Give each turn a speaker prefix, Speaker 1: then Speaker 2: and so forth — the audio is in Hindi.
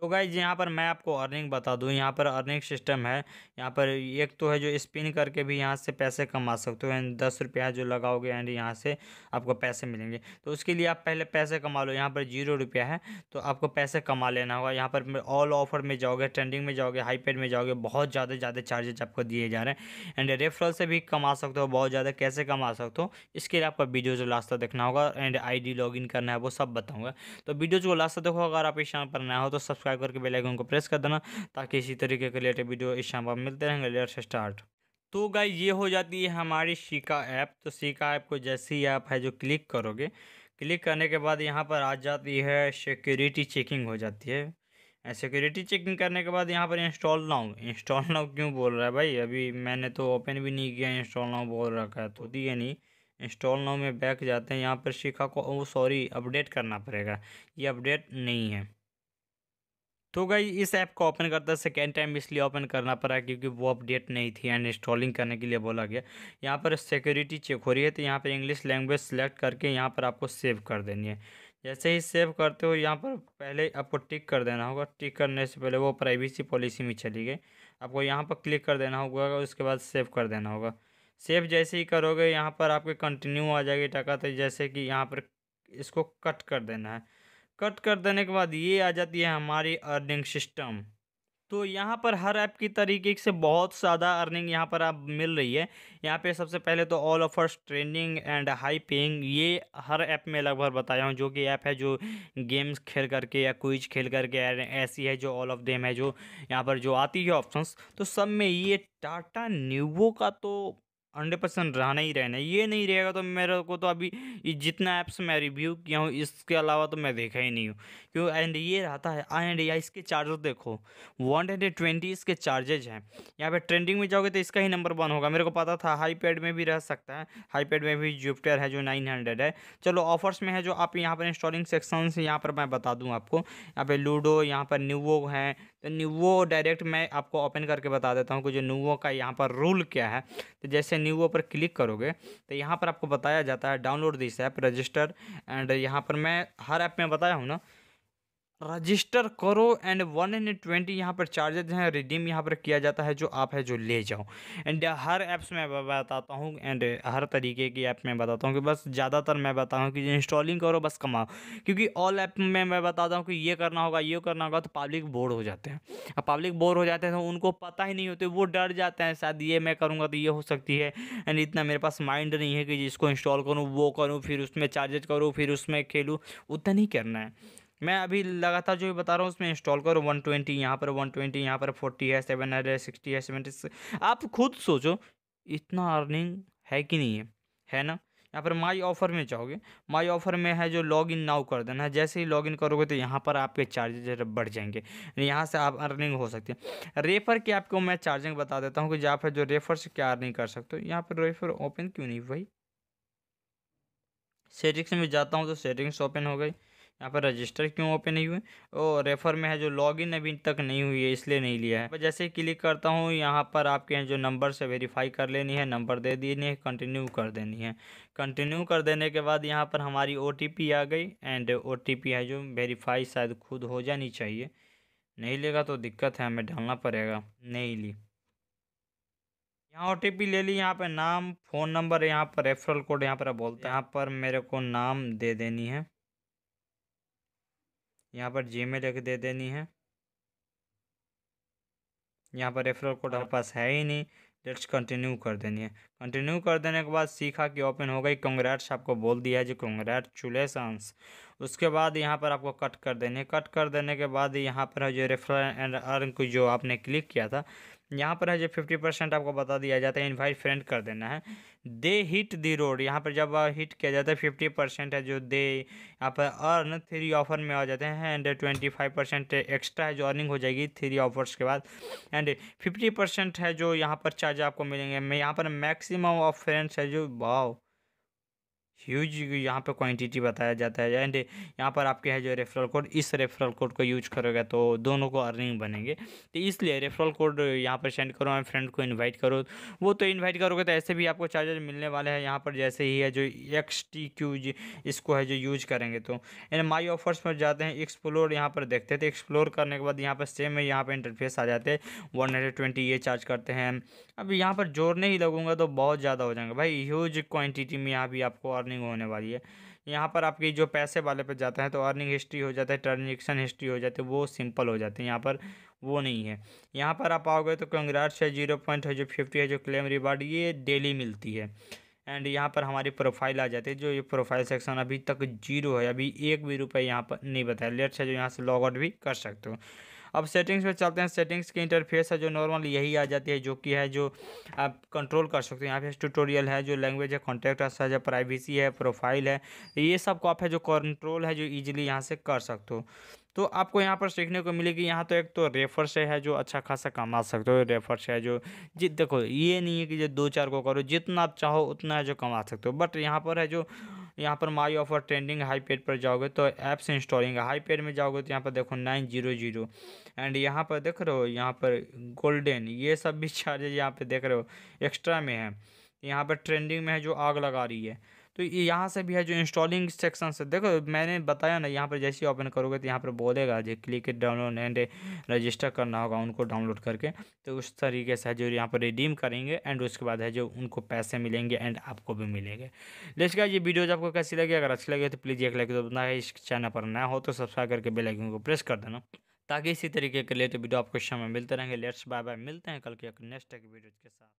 Speaker 1: तो गाइज यहाँ पर मैं आपको अर्निंग बता दूँ यहाँ पर अर्निंग सिस्टम है यहाँ पर एक तो है जो स्पिन करके भी यहाँ से पैसे कमा सकते हो एंड दस रुपया जो लगाओगे एंड यहाँ से आपको पैसे मिलेंगे तो उसके लिए आप पहले पैसे कमा लो यहाँ पर जीरो रुपया है तो आपको पैसे कमा लेना होगा यहाँ पर ऑल ऑफर में जाओगे ट्रेंडिंग में जाओगे हाईपेड में जाओगे बहुत ज़्यादा ज़्यादा चार्जेज आपको दिए जा रहे हैं एंड रेफरल से भी कमा सकते हो बहुत ज़्यादा कैसे कमा सकते हो इसके लिए आपको वीडियो जो लास्ट तक देखना होगा एंड आई डी करना है वो सब बताऊँगा तो वीडियो जो लास्ट तक देखो अगर आप इस चैनल पर नया हो तो सब्सक्राइब सब्सक्राइब करके बेल आइकन को प्रेस कर देना ताकि इसी तरीके के लेटेस्ट वीडियो इस शाम आप मिलते रहेंगे लेट से स्टार्ट तो गाय ये हो जाती है हमारी शिका ऐप तो शिका ऐप को जैसी ऐप है जो क्लिक करोगे क्लिक करने के बाद यहाँ पर आ जाती है सिक्योरिटी चेकिंग हो जाती है सिक्योरिटी चेकिंग करने के बाद यहाँ पर इंस्टॉल नाउ इंस्टॉल नाउ क्यों बोल रहा है भाई अभी मैंने तो ओपन भी नहीं किया इंस्टॉल नाउ बोल रखा है तो दिए नहीं इंस्टॉल नाउ में बैक जाते हैं यहाँ पर शिखा को ओ सॉरी अपडेट करना पड़ेगा ये अपडेट नहीं है तो गई इस ऐप को ओपन करता सेकेंड टाइम इसलिए ओपन करना पड़ा क्योंकि वो अपडेट नहीं थी एंड इंस्टॉलिंग करने के लिए बोला गया यहाँ पर सिक्योरिटी चेक हो रही है तो यहाँ पर इंग्लिश लैंग्वेज सेलेक्ट करके यहाँ पर आपको सेव कर देनी है जैसे ही सेव करते हो यहाँ पर पहले आपको टिक कर देना होगा टिक करने से पहले वो प्राइवेसी पॉलिसी में चली गई आपको यहाँ पर क्लिक कर देना होगा उसके बाद सेव कर देना होगा सेव जैसे ही करोगे यहाँ पर आपके कंटिन्यू आ जाएगी टका तो जैसे कि यहाँ पर इसको कट कर देना है कट कर देने के बाद ये आ जाती है हमारी अर्निंग सिस्टम तो यहाँ पर हर ऐप की तरीके से बहुत ज़्यादा अर्निंग यहाँ पर आप मिल रही है यहाँ पे सबसे पहले तो all offers trending and high paying ये हर ऐप में लगभग बताया हूँ जो कि ऐप है जो गेम्स खेल करके या क्विज खेल करके ऐसी है जो ऑल ऑफ देम है जो यहाँ पर जो आती है ऑप्शंस तो सब में ये टाटा न्यूवो का तो हंड्रेड परसेंट रहना ही रहना ये नहीं रहेगा तो मेरे को तो अभी जितना ऐप्स मैं रिव्यू किया हूँ इसके अलावा तो मैं देखा ही नहीं हूँ क्यों एंड ये रहता है एंड या इसके चार्जर देखो वन हंड्रेड ट्वेंटी इसके चार्जेज हैं यहाँ पे ट्रेंडिंग में जाओगे तो इसका ही नंबर वन होगा मेरे को पता था हाई पैड में भी रह सकता है हाई पैड में भी जुपिटर है जो नाइन हंड्रेड है चलो ऑफर्स में है जो आप यहाँ पर इंस्टॉलिंग सेक्शन यहाँ पर मैं बता दूँ आपको यहाँ पर लूडो यहाँ पर न्यूवो है तो न्यूवो डायरेक्ट मैं आपको ओपन करके बता देता हूँ कि जो न्यूवो का यहाँ पर रूल क्या है तो जैसे न्यूवो पर क्लिक करोगे तो यहाँ पर आपको बताया जाता है download this app register and यहाँ पर मैं हर ऐप में बताया हूँ ना रजिस्टर करो एंड वन एंड ट्वेंटी यहाँ पर चार्जेज हैं रिडीम यहाँ पर किया जाता है जो आप है जो ले जाओ एंड हर ऐप्स में बताता हूँ एंड हर तरीके की ऐप में बताता हूँ कि बस ज़्यादातर मैं बताता हूँ कि इंस्टॉलिंग करो बस कमाओ क्योंकि ऑल ऐप में मैं बताता हूँ कि ये करना होगा ये करना होगा तो पब्लिक बोर हो जाते हैं अब पब्लिक बोर हो जाते हैं तो उनको पता ही नहीं होते वो डर जाते हैं शायद ये मैं करूँगा तो ये हो सकती है एंड इतना मेरे पास माइंड नहीं है कि जिसको इंस्टॉल करूँ वो करूँ फिर उसमें चार्जेज करूँ फिर उसमें खेलूँ उतना ही करना है मैं अभी लगातार जो भी बता रहा हूँ उसमें इंस्टॉल करो वन ट्वेंटी यहाँ पर वन ट्वेंटी यहाँ पर फोर्टी है सेवन हंड्रेड सिक्सटी है सेवेंटी आप खुद सोचो इतना अर्निंग है कि नहीं है है ना यहाँ पर माई ऑफ़र में जाओगे माई ऑफ़र में है जो लॉग इन नाउ कर देना है जैसे ही लॉग इन करोगे तो यहाँ पर आपके चार्जेज बढ़ जाएंगे यहाँ से आप अर्निंग हो सकती है रेफर की आपको मैं चार्जिंग बता देता हूँ कि जहाँ पर जो रेफर से क्या अर्निंग कर सकते हो यहाँ पर रेफर ओपन क्यों नहीं भाई सेटिंग्स में जाता हूँ तो सेटिंग्स ओपन हो गई यहाँ पर रजिस्टर क्यों ओपन नहीं हुए और रेफर में है जो लॉगिन अभी तक नहीं हुई है इसलिए नहीं लिया है जैसे ही क्लिक करता हूँ यहाँ पर आपके हैं जो नंबर से वेरीफाई कर लेनी है नंबर दे देनी है कंटिन्यू कर देनी है कंटिन्यू कर देने के बाद यहाँ पर हमारी ओ आ गई एंड ओ है जो वेरीफाई शायद खुद हो जानी चाहिए नहीं लेगा तो दिक्कत है हमें डालना पड़ेगा नहीं ली यहाँ ओ टी पी ले ली यहाँ पर नाम फ़ोन नंबर यहाँ पर रेफरल कोड यहाँ पर बोलते हैं यहाँ पर मेरे को नाम दे देनी है यहाँ पर जी मेल दे देनी है यहाँ पर रेफरल कोड हाँ। हमारे पास है ही नहीं लेट्स कंटिन्यू कर देनी है कंटिन्यू कर देने के बाद सीखा कि ओपन हो गई कंग्रेट्स आपको बोल दिया है जी कंग्रेचुलेसन्स उसके बाद यहाँ पर आपको कट कर देनी है कट कर देने के बाद यहाँ पर जो रेफर एंड अर्न को जो आपने क्लिक किया था यहाँ पर है जो फिफ्टी परसेंट आपको बता दिया जाता है इन्वाइट फ्रेंड कर देना है दे हिट दी रोड यहाँ पर जब हिट किया जाता है फिफ्टी परसेंट है जो दे यहाँ पर अर्न थ्री ऑफर में आ जाते हैं and twenty five percent extra है जो अर्निंग हो जाएगी थ्री ऑफर्स के बाद एंड फिफ्टी परसेंट है जो यहाँ पर चार्ज आपको मिलेंगे यहाँ पर मैक्सिमम ऑफ फ्रेंड्स है जो भाव ह्यूज यहाँ पे क्वांटिटी बताया जाता है एंड यहाँ पर आपके है जो रेफरल कोड इस रेफरल कोड को यूज करोगे तो दोनों को अर्निंग बनेंगे तो इसलिए रेफरल कोड यहाँ पर सेंड करो फ्रेंड को इनवाइट करो वो तो इनवाइट करोगे तो ऐसे भी आपको चार्जर मिलने वाले हैं यहाँ पर जैसे ही है जो एक्स टी क्यू इसको है जो यूज करेंगे तो एंड माई ऑफर्स में जाते हैं एक्सप्लोर यहाँ पर देखते थे एक्सप्लोर तो करने के बाद यहाँ पर सेम यहाँ पर इंटरफेस आ जाते हैं वन हंड्रेड ट्वेंटी ये चार्ज करते हैं अब यहाँ पर जोड़ने ही लगूंगा तो बहुत ज़्यादा हो जाएंगे भाई ह्यूज क्वान्टिटी में यहाँ भी आपको अर्निंग होने वाली है यहाँ पर आपकी जो पैसे वाले पे जाता है तो अर्निंग हिस्ट्री हो जाता है ट्रांजेक्शन हिस्ट्री हो जाती है वो सिंपल हो जाते हैं यहाँ पर वो नहीं है यहाँ पर आप आओगे तो कंग्राट्स है जीरो पॉइंट है जो फिफ्टी है जो क्लेम रिवार्ड ये डेली मिलती है एंड यहाँ पर हमारी प्रोफाइल आ जाती है जो ये प्रोफाइल सेक्शन अभी तक जीरो है अभी एक भी रुपये यहाँ पर नहीं बताया लेट्स है जो यहाँ से लॉग आउट भी कर सकते हो अब सेटिंग्स पर चलते हैं सेटिंग्स की इंटरफेस है जो नॉर्मल यही आ जाती है जो कि है जो आप कंट्रोल कर सकते हैं यहाँ पे ट्यूटोरियल है जो लैंग्वेज है कॉन्टैक्ट है जो प्राइवेसी है प्रोफाइल है ये सब को आप है जो कंट्रोल है जो ईजिली यहाँ से कर सकते हो तो आपको यहाँ पर सीखने को मिलेगी यहाँ तो एक तो रेफर से है जो अच्छा खासा कमा सकते हो रेफर से है जो जित देखो ये नहीं है कि जो दो चार को करो जितना आप चाहो उतना है जो कमा सकते हो बट यहाँ पर है जो यहाँ पर my offer trending high paid पर जाओगे तो ऐप्स इंस्टॉलिंग हाई पेड में जाओगे तो यहाँ पर देखो नाइन जीरो जीरो एंड यहाँ पर देख रहे हो यहाँ पर गोल्डन ये सब भी चार्जेज यहाँ पर देख रहे हो एक्स्ट्रा में है यहाँ पर ट्रेंडिंग में है जो आग लगा रही है तो यहाँ से भी है जो इंस्टॉलिंग सेक्शन से देखो मैंने बताया ना यहाँ पर जैसे ही ओपन करोगे तो यहाँ पर बोलेगा जो क्लिक डाउनलोड एंड रजिस्टर करना होगा उनको डाउनलोड करके तो उस तरीके से जो यहाँ पर रिडीम करेंगे एंड उसके बाद है जो उनको पैसे मिलेंगे एंड आपको भी मिलेंगे लेकिन ये वीडियोज आपको कैसी लगी अगर अच्छी लगी तो प्लीज़ एक लाइक दो ना इस चैनल पर नया हो तो सब्सक्राइब करके बेलाइकन को प्रेस कर देना ताकि इसी तरीके के तो वीडियो आपको समय मिलते रहेंगे लेट्स बाय बाय मिलते हैं कल के नेक्स्ट वीडियो के साथ